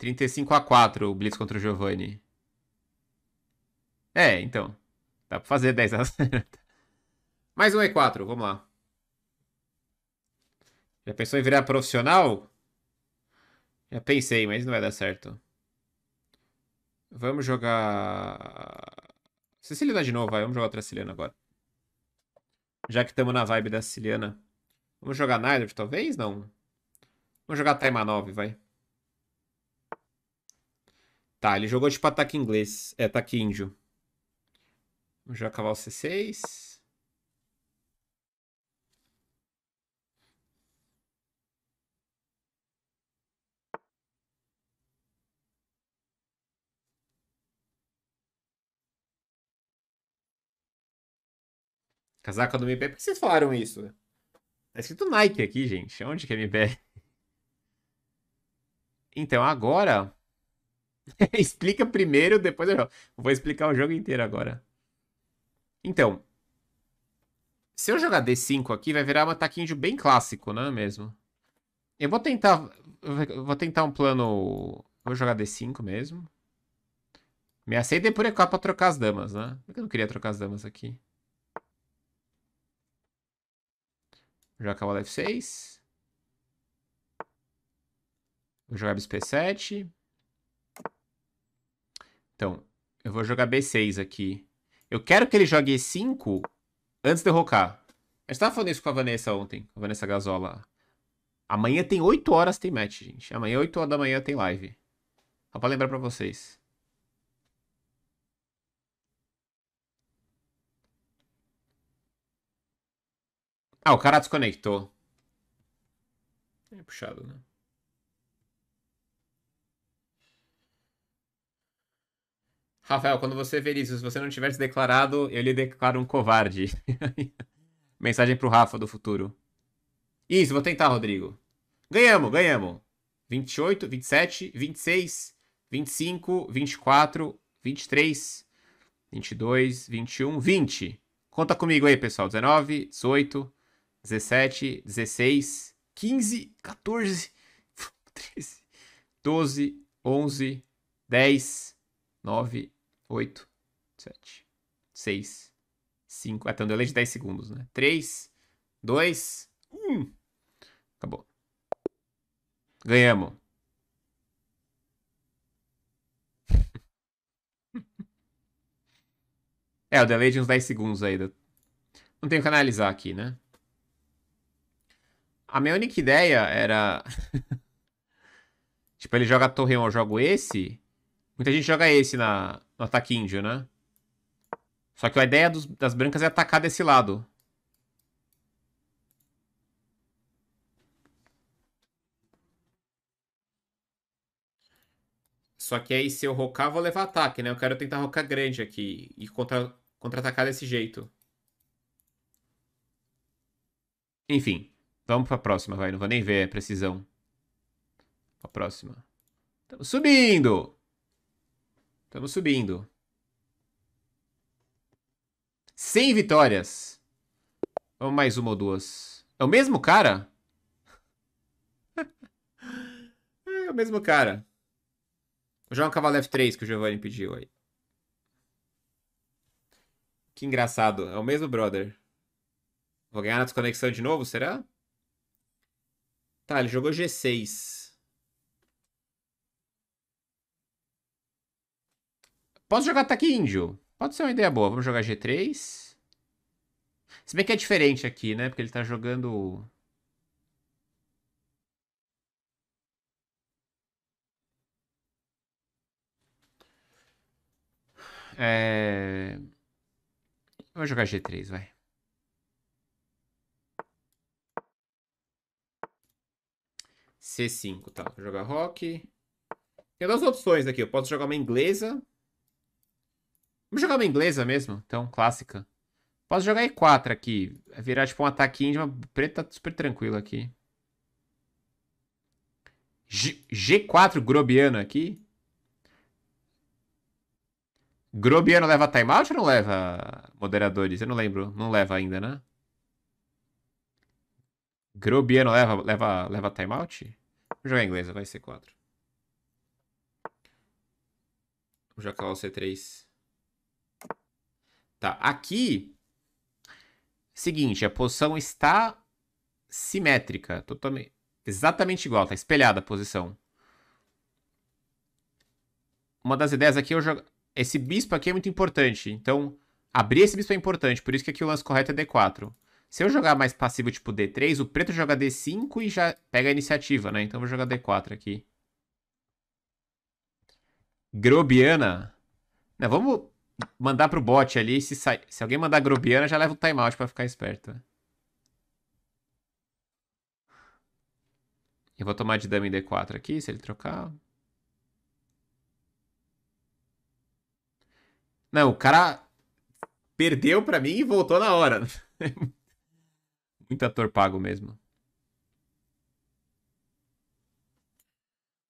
35 a 4 o Blitz contra o Giovanni. É, então. Dá pra fazer 10 a 0. Mais um E4, vamos lá. Já pensou em virar profissional? Já pensei, mas não vai dar certo. Vamos jogar. Siciliana de novo, vai. Vamos jogar outra Siciliana agora. Já que estamos na vibe da Siciliana. Vamos jogar Nylord, talvez? Não. Vamos jogar Taima 9, vai. Tá, ele jogou tipo ataque inglês. É, ataque índio. Vamos jogar cavalo C6. Casaca do MBR. Por que vocês falaram isso? Tá escrito Nike aqui, gente. Onde que é MBR? Então, agora Explica primeiro, depois eu jogo. Vou explicar o jogo inteiro agora. Então, se eu jogar D5 aqui, vai virar um ataquinho bem clássico, né, mesmo? Eu vou tentar, eu vou tentar um plano... Vou jogar D5 mesmo. Me aceita por EK pra trocar as damas, né? Por que eu não queria trocar as damas aqui? Jogar cavalo F6. Vou jogar bisp 7 então, eu vou jogar B6 aqui. Eu quero que ele jogue E5 antes de rocar. A gente tava falando isso com a Vanessa ontem, com a Vanessa Gazola. Amanhã tem 8 horas, tem match, gente. Amanhã, 8 horas da manhã, tem live. Só pra lembrar pra vocês. Ah, o cara desconectou. É puxado, né? Rafael, quando você ver isso, se você não tiver se declarado, eu lhe declaro um covarde. Mensagem pro Rafa do futuro. Isso, vou tentar, Rodrigo. Ganhamos, ganhamos. 28, 27, 26, 25, 24, 23, 22, 21, 20. Conta comigo aí, pessoal. 19, 18, 17, 16, 15, 14, 13, 12, 11, 10, 9, 8, 7, 6, 5. Ah, tem um delay de 10 segundos, né? 3, 2, 1. Acabou. Ganhamos. É, o delay de uns 10 segundos ainda. Não tenho que analisar aqui, né? A minha única ideia era. tipo, ele joga torreão, eu jogo esse. Muita gente joga esse na, no ataque índio, né? Só que a ideia dos, das brancas é atacar desse lado. Só que aí se eu rocar, vou levar ataque, né? Eu quero tentar rocar grande aqui e contra-atacar contra desse jeito. Enfim, vamos pra próxima, vai. Não vou nem ver a precisão. Pra próxima. Tamo subindo! Estamos subindo. 100 vitórias. Vamos mais uma ou duas. É o mesmo cara? é o mesmo cara. jogar um cavalo F3 que o Giovanni pediu aí. Que engraçado. É o mesmo brother. Vou ganhar na desconexão de novo, será? Tá, ele jogou G6. Posso jogar ataque índio? Pode ser uma ideia boa. Vamos jogar G3. Se bem que é diferente aqui, né? Porque ele tá jogando... É... Vou jogar G3, vai. C5, tá. Vou jogar rock. Tem duas opções aqui. Eu posso jogar uma inglesa Vamos jogar uma inglesa mesmo, então, clássica. Posso jogar E4 aqui. Virar tipo um ataque índio, preta tá super tranquilo aqui. G G4 Grobiano aqui. Grobiano leva timeout ou não leva, moderadores? Eu não lembro. Não leva ainda, né? Grobiano leva, leva, leva timeout? Vamos jogar inglesa, vai C4. Vamos jogar o C3. Tá? Aqui, seguinte, a posição está simétrica, totalmente, exatamente igual, tá espelhada a posição. Uma das ideias aqui é jogo... esse bispo aqui é muito importante, então abrir esse bispo é importante, por isso que aqui o lance correto é D4. Se eu jogar mais passivo tipo D3, o preto joga D5 e já pega a iniciativa, né? Então eu vou jogar D4 aqui. Grobiana. Não, vamos mandar pro bot ali. Se, sai... se alguém mandar grobiana, já leva um timeout pra ficar esperto. Eu vou tomar de dama em D4 aqui, se ele trocar. Não, o cara perdeu pra mim e voltou na hora. Muito ator pago mesmo.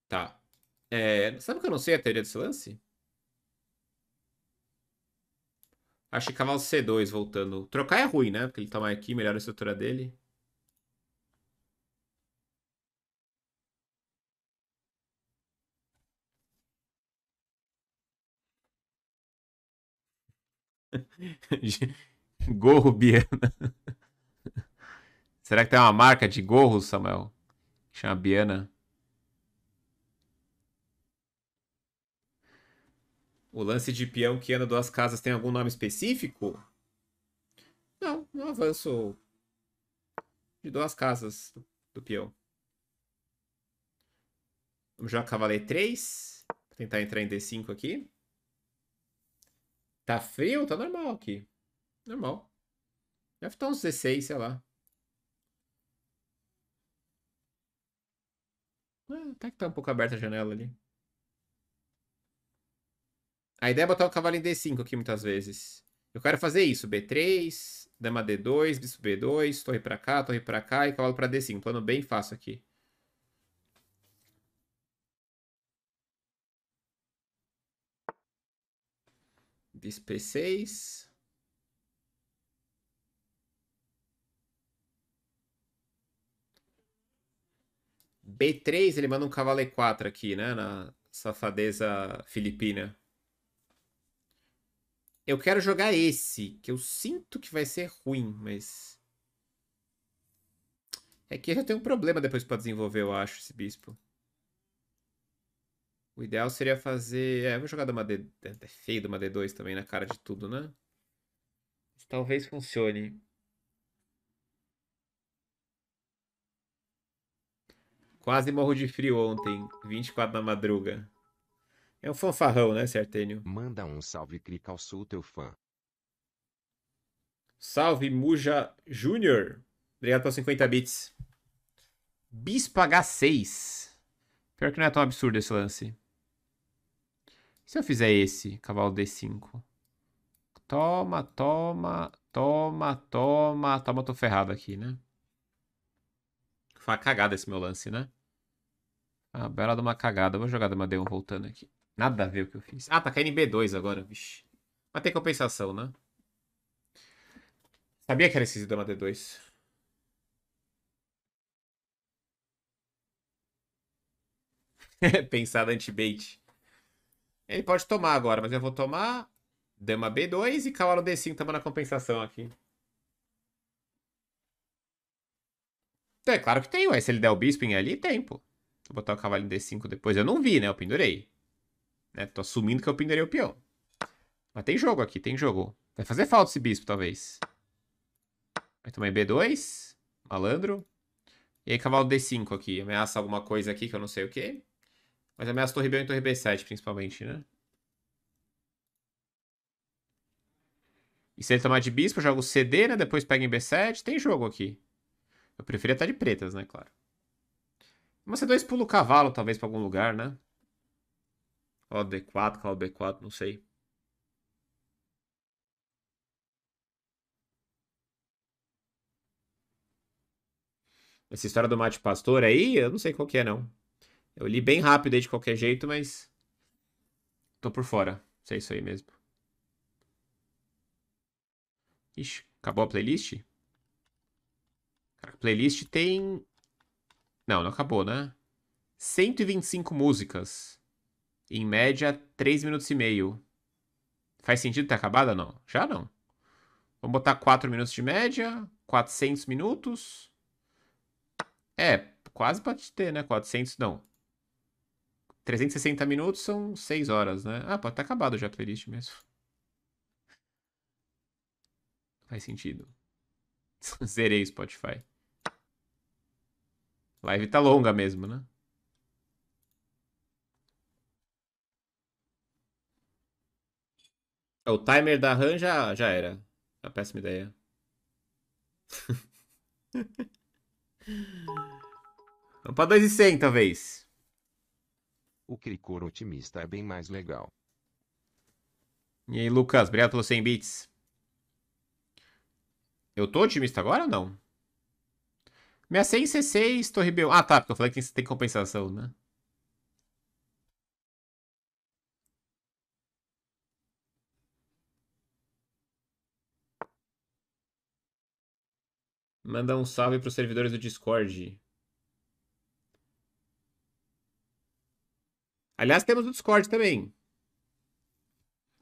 Tá. É, sabe que eu não sei a teoria desse lance? Acho que cavalo C2 voltando. Trocar é ruim, né? Porque ele tá mais aqui, melhora a estrutura dele. Gorro Biana. Será que tem uma marca de gorro, Samuel? Que chama Biana. O lance de peão que anda duas casas tem algum nome específico? Não, não avanço de duas casas do peão. Vamos jogar cavaleiro 3. Tentar entrar em D5 aqui. Tá frio? Tá normal aqui. Normal. Deve estar uns 16, sei lá. até ah, tá que tá um pouco aberta a janela ali. A ideia é botar o cavalo em D5 aqui muitas vezes. Eu quero fazer isso. B3, dama D2, bispo B2, torre pra cá, torre pra cá e cavalo pra D5. Plano bem fácil aqui. Bispo E6. B3, ele manda um cavalo E4 aqui, né? Na safadeza filipina. Eu quero jogar esse, que eu sinto que vai ser ruim, mas... É que já tem um problema depois pra desenvolver, eu acho, esse bispo. O ideal seria fazer... É, eu vou jogar uma D... É feio de uma D2 também na cara de tudo, né? Talvez funcione. Quase morro de frio ontem, 24 da madruga. É um fanfarrão, né, Sertênio? Manda um salve, Crical, sou teu fã. Salve, Muja Júnior. Obrigado pelos 50 bits. Bispo H6. Pior que não é tão absurdo esse lance. E se eu fizer esse, cavalo D5? Toma, toma, toma, toma. Toma, tá tô ferrado aqui, né? Foi uma cagada esse meu lance, né? Ah, bela de uma cagada. Vou jogar dama D1 voltando aqui. Nada a ver o que eu fiz. Ah, tá caindo em B2 agora, vixi. Mas tem compensação, né? Sabia que era esse dama D2. Pensada anti-bait. Ele pode tomar agora, mas eu vou tomar dama B2 e cavalo D5 também na compensação aqui. Então é claro que tem, ué. Se ele der o bispo em ali, tem, pô. Vou botar o cavalo em D5 depois. Eu não vi, né? Eu pendurei. Né? Tô assumindo que eu pinderei o peão. Mas tem jogo aqui, tem jogo. Vai fazer falta esse bispo, talvez. Vai tomar B2. Malandro. E aí cavalo D5 aqui. Ameaça alguma coisa aqui que eu não sei o que. Mas ameaça torre B1 e torre B7, principalmente, né? E se ele tomar de bispo, eu jogo CD, né? Depois pega em B7. Tem jogo aqui. Eu preferia estar de pretas, né? Claro. Mas C2 pula o cavalo, talvez, pra algum lugar, né? Ó, D4, cavalo B4, não sei. Essa história do mate pastor aí, eu não sei qual que é, não. Eu li bem rápido aí de qualquer jeito, mas. Tô por fora. Se é isso aí mesmo. Ixi, acabou a playlist? a playlist tem. Não, não acabou, né? 125 músicas. Em média, 3 minutos e meio. Faz sentido ter acabado ou não? Já não. Vamos botar 4 minutos de média, 400 minutos. É, quase pode ter, né? 400 não. 360 minutos são 6 horas, né? Ah, pode ter acabado já a playlist mesmo. Faz sentido. Zerei Spotify. Live tá longa mesmo, né? É, o timer da RAM já, já era. É tá uma péssima ideia. Vamos pra 2,100 talvez. O Cricor otimista é bem mais legal. E aí, Lucas, obrigado pelos 100 bits. Eu tô otimista agora ou não? Minha 100 C6, Torre B1. Ah, tá, porque eu falei que tem que compensação, né? Manda um salve para os servidores do Discord. Aliás, temos o Discord também.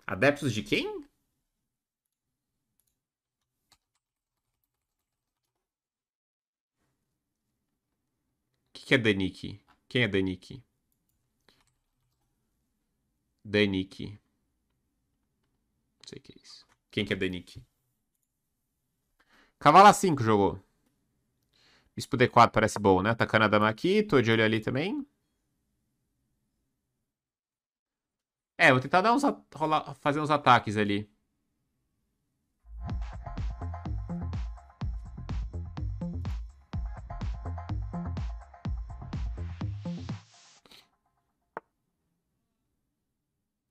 Adeptos de quem? que é Daniki? Quem é Daniki? Daniki. Não sei o que é isso. Quem que é Daniki? Cavala 5 jogou. Bispo D4 parece bom, né? Atacando a dama aqui. Tô de olho ali também. É, vou tentar dar uns rolar, fazer uns ataques ali.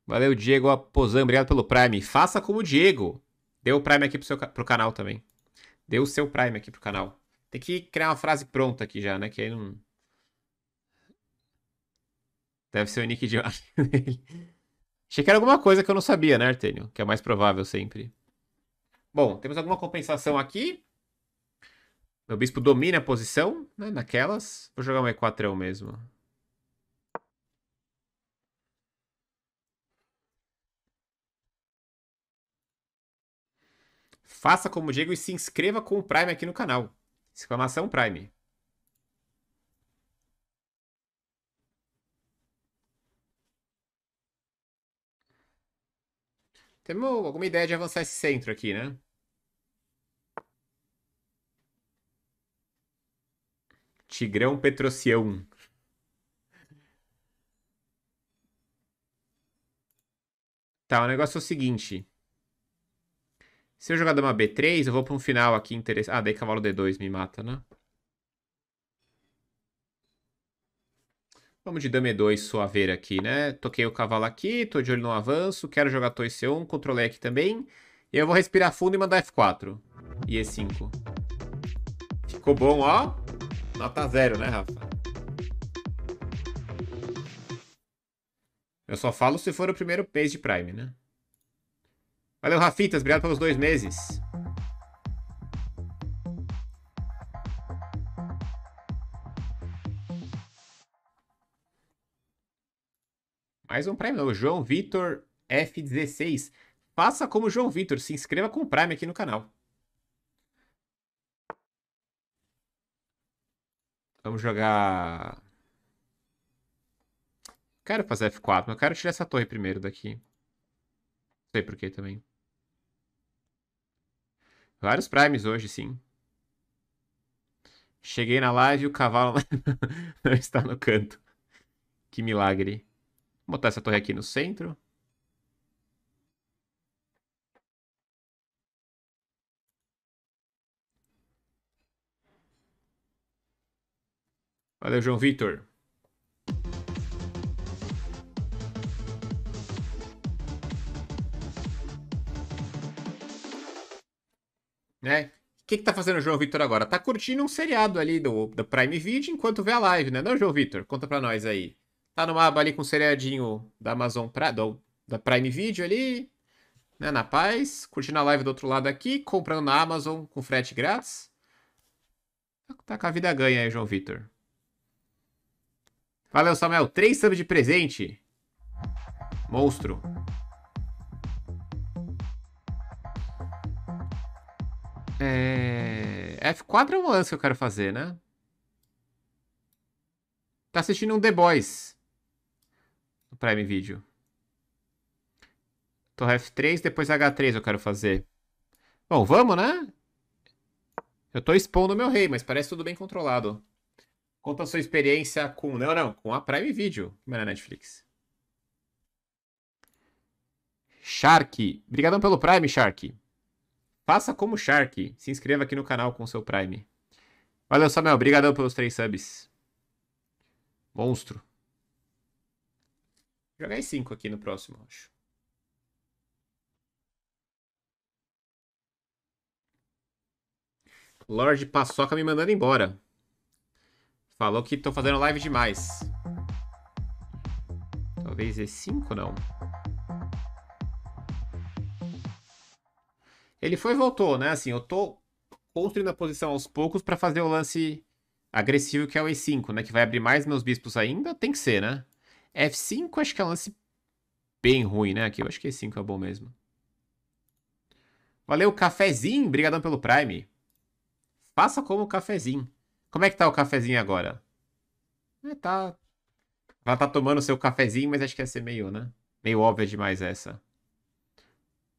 Valeu, Diego Aposan. Obrigado pelo Prime. Faça como o Diego. Deu o Prime aqui pro, seu, pro canal também. Dê o seu Prime aqui pro canal. Tem que criar uma frase pronta aqui já, né? Que aí não. Deve ser o nick de dele. Achei que era alguma coisa que eu não sabia, né, Artênio? Que é mais provável sempre. Bom, temos alguma compensação aqui. Meu bispo domina a posição, né? Naquelas. Vou jogar um E4 mesmo. Faça como o Diego e se inscreva com o Prime aqui no canal. Exclamação Prime. Temos alguma ideia de avançar esse centro aqui, né? Tigrão Petrocião. Tá, o negócio é o seguinte. Se eu jogar dama B3, eu vou pra um final aqui interessante. Ah, daí cavalo D2 me mata, né? Vamos de dama E2 suaveira aqui, né? Toquei o cavalo aqui, tô de olho no avanço, quero jogar torre C1, controlei aqui também. E eu vou respirar fundo e mandar F4 e E5. Ficou bom, ó. Nota zero, né, Rafa? Eu só falo se for o primeiro pace de Prime, né? Valeu, Rafitas. Obrigado pelos dois meses. Mais um Prime João Vitor F16. Faça como João Vitor. Se inscreva com o Prime aqui no canal. Vamos jogar... Quero fazer F4, mas eu quero tirar essa torre primeiro daqui sei porquê também. Vários primes hoje, sim. Cheguei na live e o cavalo não está no canto. Que milagre. Vou botar essa torre aqui no centro. Valeu, João Vitor. né? O que, que tá fazendo o João Vitor agora? Tá curtindo um seriado ali do, do Prime Video enquanto vê a live, né? Não, João Vitor? Conta pra nós aí. Tá numa aba ali com um seriadinho da Amazon pra, do, da Prime Video ali, né? Na paz, curtindo a live do outro lado aqui, comprando na Amazon com frete grátis. Tá, tá com a vida ganha aí, João Vitor. Valeu, Samuel. Três subs de presente. Monstro. É... F4 é um lance que eu quero fazer, né? Tá assistindo um The Boys no Prime Video. Torre F3, depois H3 eu quero fazer. Bom, vamos, né? Eu tô expondo meu rei, mas parece tudo bem controlado. Conta a sua experiência com... Não, não, com a Prime Video, Como é na Netflix. Shark. Obrigadão pelo Prime, Shark. Faça como Shark. Se inscreva aqui no canal com seu Prime. Valeu, Samuel. Obrigadão pelos três subs. Monstro. Vou jogar em 5 aqui no próximo, acho. Lorde Paçoca me mandando embora. Falou que tô fazendo live demais. Talvez E5 é não. Ele foi e voltou, né? Assim, eu tô construindo a posição aos poucos para fazer o lance agressivo que é o E5, né? Que vai abrir mais meus bispos ainda. Tem que ser, né? F5 acho que é um lance bem ruim, né? Aqui eu acho que E5 é bom mesmo. Valeu, cafezinho. Obrigadão pelo Prime. Faça como o cafezinho. Como é que tá o cafezinho agora? É, tá... Ela tá tomando seu cafezinho, mas acho que ia ser meio, né? Meio óbvia demais essa.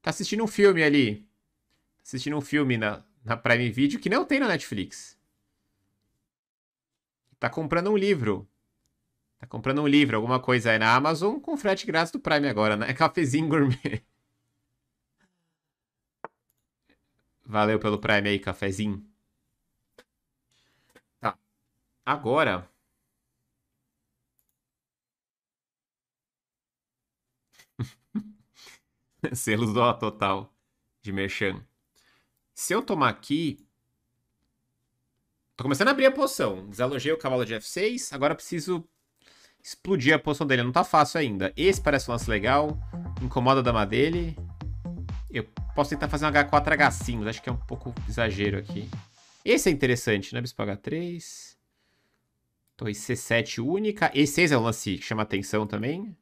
Tá assistindo um filme ali assistindo um filme na, na Prime Video que não tem na Netflix. Tá comprando um livro. Tá comprando um livro, alguma coisa aí na Amazon com frete grátis do Prime agora, né? Cafezinho gourmet. Valeu pelo Prime aí, cafezinho. Tá. Agora. Selos do Total de Merchan. Se eu tomar aqui... Tô começando a abrir a poção. Desalojei o cavalo de F6. Agora preciso explodir a poção dele. Não tá fácil ainda. Esse parece um lance legal. Incomoda a dama dele. Eu posso tentar fazer um H4 H5, mas acho que é um pouco exagero aqui. Esse é interessante, né? Bispo H3. Torre C7 única. E6 é um lance que chama atenção também.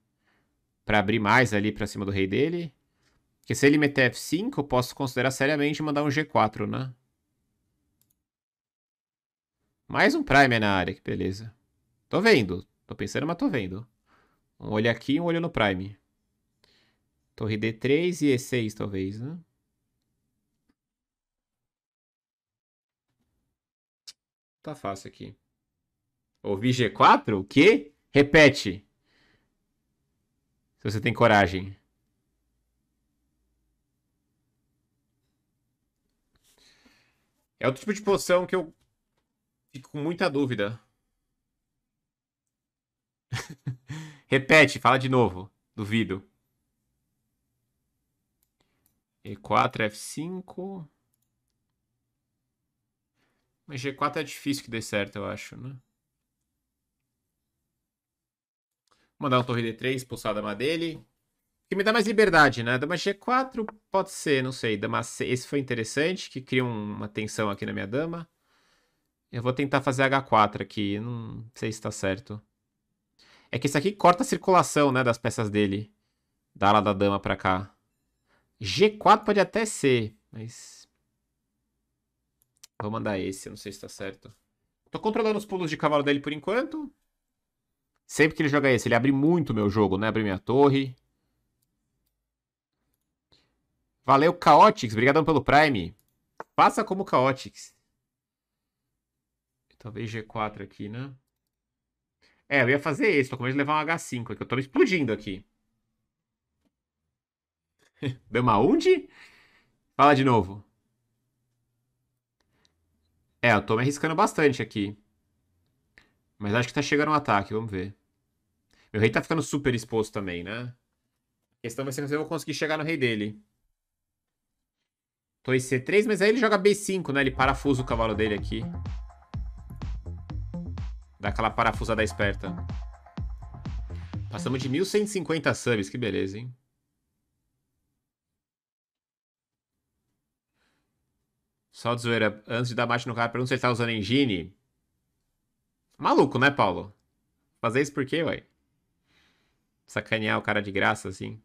Pra abrir mais ali pra cima do rei dele. Porque se ele meter F5, eu posso considerar seriamente mandar um G4, né? Mais um Prime na área, que beleza. Tô vendo. Tô pensando, mas tô vendo. Um olho aqui e um olho no Prime. Torre D3 e E6, talvez, né? Tá fácil aqui. Ouvi G4? O quê? Repete. Se você tem coragem. É outro tipo de poção que eu fico com muita dúvida. Repete, fala de novo. Duvido. E4, F5. Mas G4 é difícil que dê certo, eu acho, né? Vou mandar um torre D3, pulsar a dama dele. Que me dá mais liberdade, né? Dama G4 pode ser, não sei. Dama C. Esse foi interessante, que cria uma tensão aqui na minha dama. Eu vou tentar fazer H4 aqui. Não sei se tá certo. É que isso aqui corta a circulação, né? Das peças dele. Da ala da dama pra cá. G4 pode até ser, mas... Vou mandar esse, não sei se tá certo. Tô controlando os pulos de cavalo dele por enquanto. Sempre que ele joga esse, ele abre muito meu jogo, né? Abre minha torre. Valeu, Chaotix. Obrigadão pelo Prime. Passa como Chaotix. Talvez G4 aqui, né? É, eu ia fazer esse. Tô com medo de levar um H5 aqui. Eu tô explodindo aqui. Deu uma onde? Fala de novo. É, eu tô me arriscando bastante aqui. Mas acho que tá chegando um ataque, vamos ver. Meu rei tá ficando super exposto também, né? A questão vai ser se eu vou conseguir chegar no rei dele. Torre C3, mas aí ele joga B5, né? Ele parafusa o cavalo dele aqui. Dá aquela parafusada esperta. Passamos de 1.150 subs, que beleza, hein? Só de zoeira, antes de dar bate no cara, pergunta se ele tá usando engine. Maluco, né, Paulo? Fazer isso por quê, ué? Sacanear o cara de graça, assim.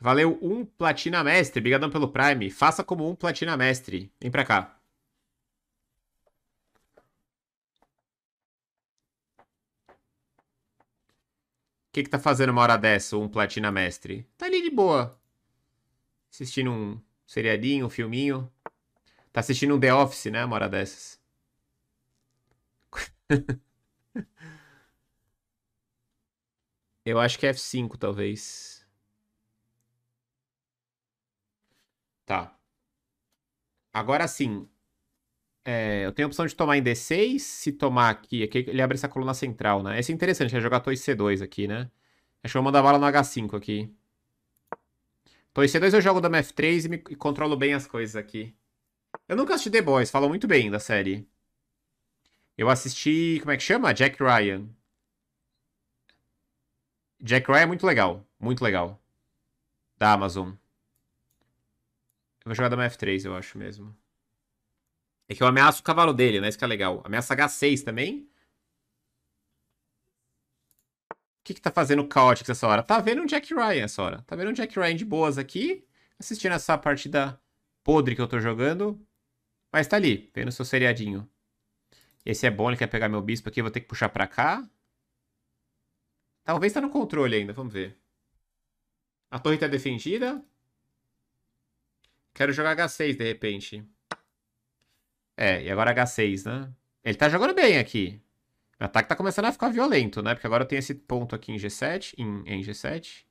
Valeu um Platina Mestre. Obrigadão pelo Prime. Faça como um Platina Mestre. Vem pra cá. O que, que tá fazendo uma hora dessa, um Platina Mestre? Tá ali de boa. Assistindo um seriadinho, um filminho. Tá assistindo um The Office, né? Uma hora dessas. Eu acho que é F5, talvez. Tá. Agora sim. É, eu tenho a opção de tomar em D6. Se tomar aqui, aqui é ele abre essa coluna central, né? Esse é interessante, é jogar Tois C2 aqui, né? Acho que eu vou mandar bala no H5 aqui. Tois C2 eu jogo da MF3 e, me, e controlo bem as coisas aqui. Eu nunca assisti The Boys, falam muito bem da série. Eu assisti, como é que chama? Jack Ryan. Jack Ryan é muito legal, muito legal. Da Amazon. Tem uma jogada mais F3, eu acho mesmo. É que eu ameaço o cavalo dele, né? Isso que é legal. Ameaça H6 também. O que que tá fazendo Chaotix essa hora? Tá vendo um Jack Ryan essa hora. Tá vendo um Jack Ryan de boas aqui. Assistindo essa partida podre que eu tô jogando. Mas tá ali, vendo seu seriadinho. Esse é bom, ele quer pegar meu bispo aqui. Vou ter que puxar pra cá. Talvez tá no controle ainda, vamos ver. A torre tá defendida. Quero jogar H6 de repente. É, e agora H6, né? Ele tá jogando bem aqui. O ataque tá começando a ficar violento, né? Porque agora eu tenho esse ponto aqui em G7, em, em G7.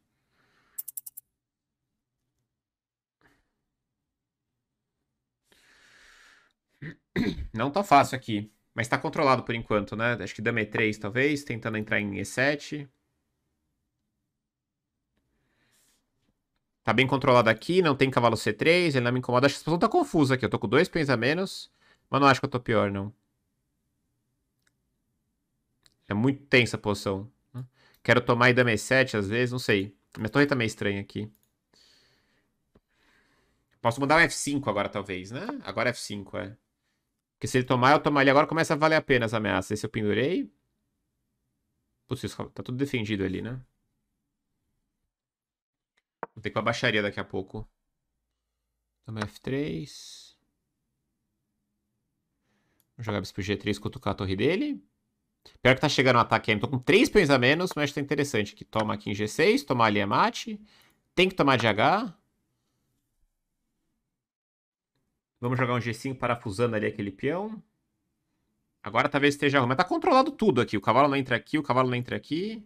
Não tá fácil aqui. Mas tá controlado por enquanto, né? Acho que dama E3, talvez, tentando entrar em E7. Tá bem controlado aqui, não tem cavalo C3, ele não me incomoda. Acho que a situação tá confusa aqui. Eu tô com dois pens a menos, mas não acho que eu tô pior, não. É muito tensa a posição. Quero tomar e dama E7 às vezes, não sei. Minha torre tá meio estranha aqui. Posso mandar um F5 agora, talvez, né? Agora F5, é. Porque se ele tomar, eu tomar ali. agora, começa a valer a pena as ameaças. Esse eu pendurei. Putz, isso tá tudo defendido ali, né? Vou ter que ir pra baixaria daqui a pouco. Toma F3. Vou jogar bispo G3, cutucar a torre dele. Pior que tá chegando o um ataque ainda. Tô com 3 peões a menos, mas tá interessante Que Toma aqui em G6, tomar ali é mate. Tem que tomar de H. Vamos jogar um G5 parafusando ali aquele peão. Agora talvez esteja ruim. Mas tá controlado tudo aqui. O cavalo não entra aqui, o cavalo não entra aqui.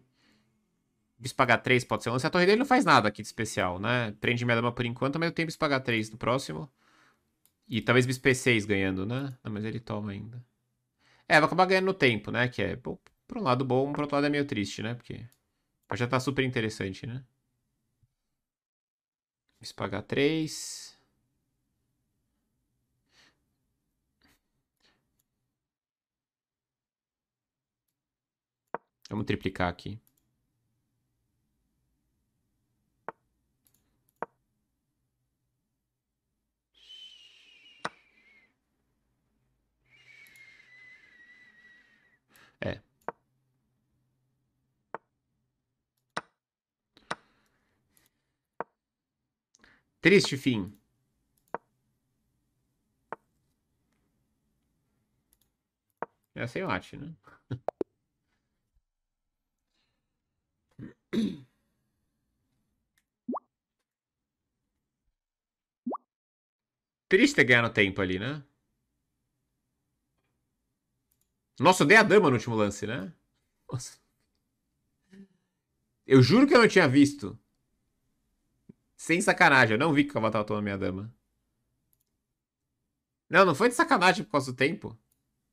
Bispo pagar 3 pode ser lance. A torre dele não faz nada aqui de especial, né? Prende minha dama por enquanto, mas eu tenho bispo pagar 3 no próximo. E talvez bispo P6 ganhando, né? Não, ah, mas ele toma ainda. É, vai acabar ganhando no tempo, né? Que é, bom, por um lado bom, por outro lado é meio triste, né? Porque já tá super interessante, né? Bispo pagar 3... Vamos triplicar aqui. Triste fim. É sem mate, né? Triste é ganhar no tempo ali, né? Nossa, eu dei a dama no último lance, né? Nossa. Eu juro que eu não tinha visto. Sem sacanagem, eu não vi que o cavalo tava tomando minha dama. Não, não foi de sacanagem por causa do tempo.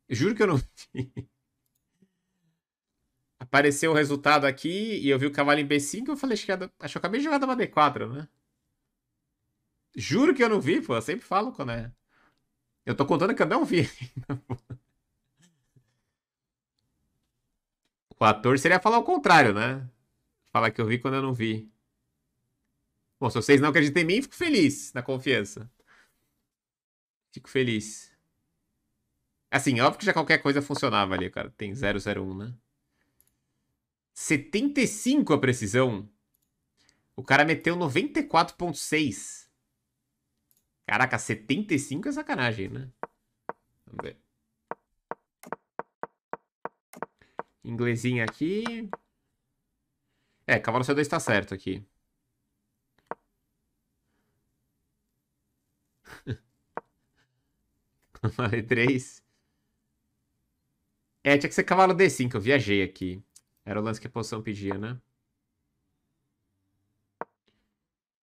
Eu juro que eu não vi. Apareceu o resultado aqui e eu vi o cavalo em B5 eu falei, acho que, eu, é acho que eu acabei de jogar dama D4, né? Juro que eu não vi, pô. Eu sempre falo quando é. Eu tô contando que eu não vi. O ator seria falar o contrário, né? Falar que eu vi quando eu não vi. Bom, se vocês não acreditam em mim, fico feliz na confiança. Fico feliz. Assim, é óbvio que já qualquer coisa funcionava ali, cara. Tem 001, né? 75 a precisão. O cara meteu 94.6. Caraca, 75 é sacanagem, né? Vamos ver. Inglesinha aqui. É, cavalo C2 tá certo aqui. Cavalo é E3. É, tinha que ser cavalo D5, eu viajei aqui. Era o lance que a posição pedia, né?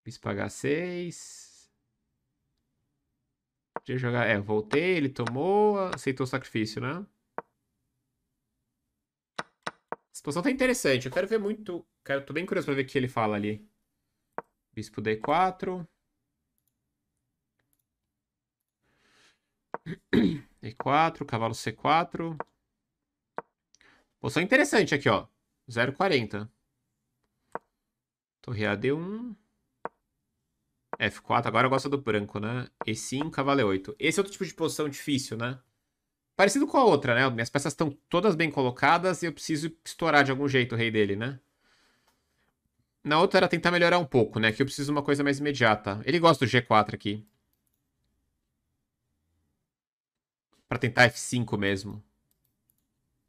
Bispo H6. Podia jogar. É, voltei, ele tomou, aceitou o sacrifício, né? Essa posição tá interessante. Eu quero ver muito. Quero, tô bem curioso pra ver o que ele fala ali. Bispo D4. E4, cavalo C4. Posição interessante aqui, ó. 0,40. Torre AD1. F4, agora gosta do branco, né? E5, cavalo E8. Esse é outro tipo de posição difícil, né? Parecido com a outra, né? Minhas peças estão todas bem colocadas e eu preciso estourar de algum jeito o rei dele, né? Na outra era tentar melhorar um pouco, né? Aqui eu preciso de uma coisa mais imediata. Ele gosta do G4 aqui. Pra tentar F5 mesmo.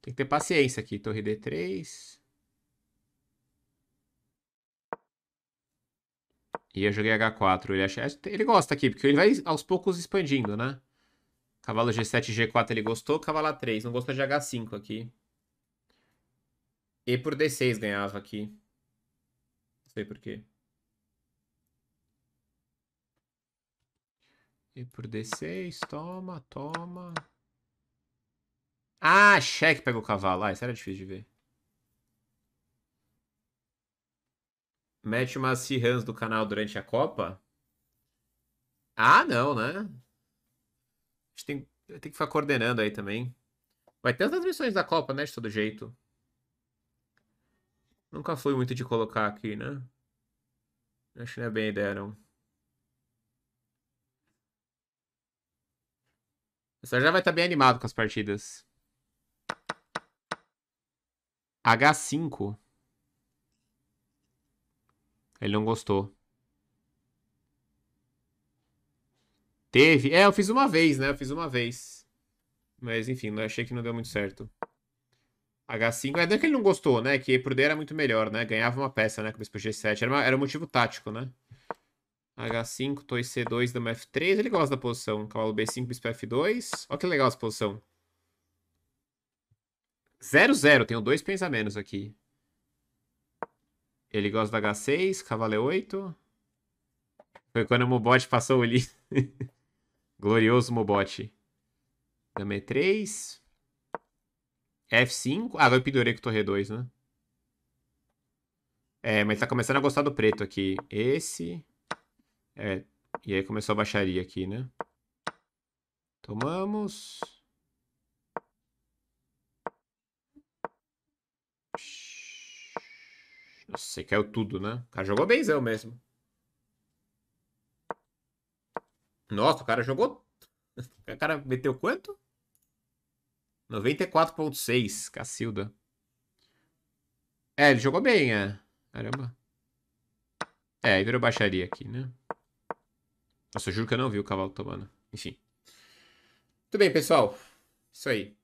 Tem que ter paciência aqui. Torre D3. E eu joguei H4. Ele, acha... ele gosta aqui, porque ele vai aos poucos expandindo, né? Cavalo G7, G4 ele gostou. Cavalo A3. Não gostou de H5 aqui. E por D6 ganhava aqui. Não sei porquê. E por D6. Toma, toma. Ah, cheque pegou o cavalo. Ah, isso era difícil de ver. Mete umas Sihans do canal durante a Copa? Ah, não, né? A gente tem, tem que ficar coordenando aí também. Vai ter as transmissões da Copa, né? De todo jeito. Nunca fui muito de colocar aqui, né? Acho que não é bem ideia, não. Você já vai estar bem animado com as partidas. H5. Ele não gostou. Teve. É, eu fiz uma vez, né? Eu fiz uma vez. Mas enfim, eu achei que não deu muito certo. H5. É, é que ele não gostou, né? Que pro D era muito melhor, né? Ganhava uma peça, né? Com o bispo G7. Era, uma... era um motivo tático, né? H5, Toi C2, Dama F3. Ele gosta da posição. Cavalo B5, Bispo F2. Olha que legal essa posição. Zero, zero. Tenho dois pens a menos aqui. Ele gosta da H6, cavalo E8. Foi quando o Mobot passou ali. Glorioso Mobot. Dama E3. F5. Ah, agora eu pendurei com torre 2, né? É, mas tá começando a gostar do preto aqui. Esse. É, e aí começou a baixaria aqui, né? Tomamos. Você caiu tudo, né? O cara jogou benzão mesmo. Nossa, o cara jogou. O cara meteu quanto? 94,6. Cacilda. É, ele jogou bem, é. Caramba. É, aí virou baixaria aqui, né? Nossa, eu juro que eu não vi o cavalo tomando. Enfim. Muito bem, pessoal. Isso aí.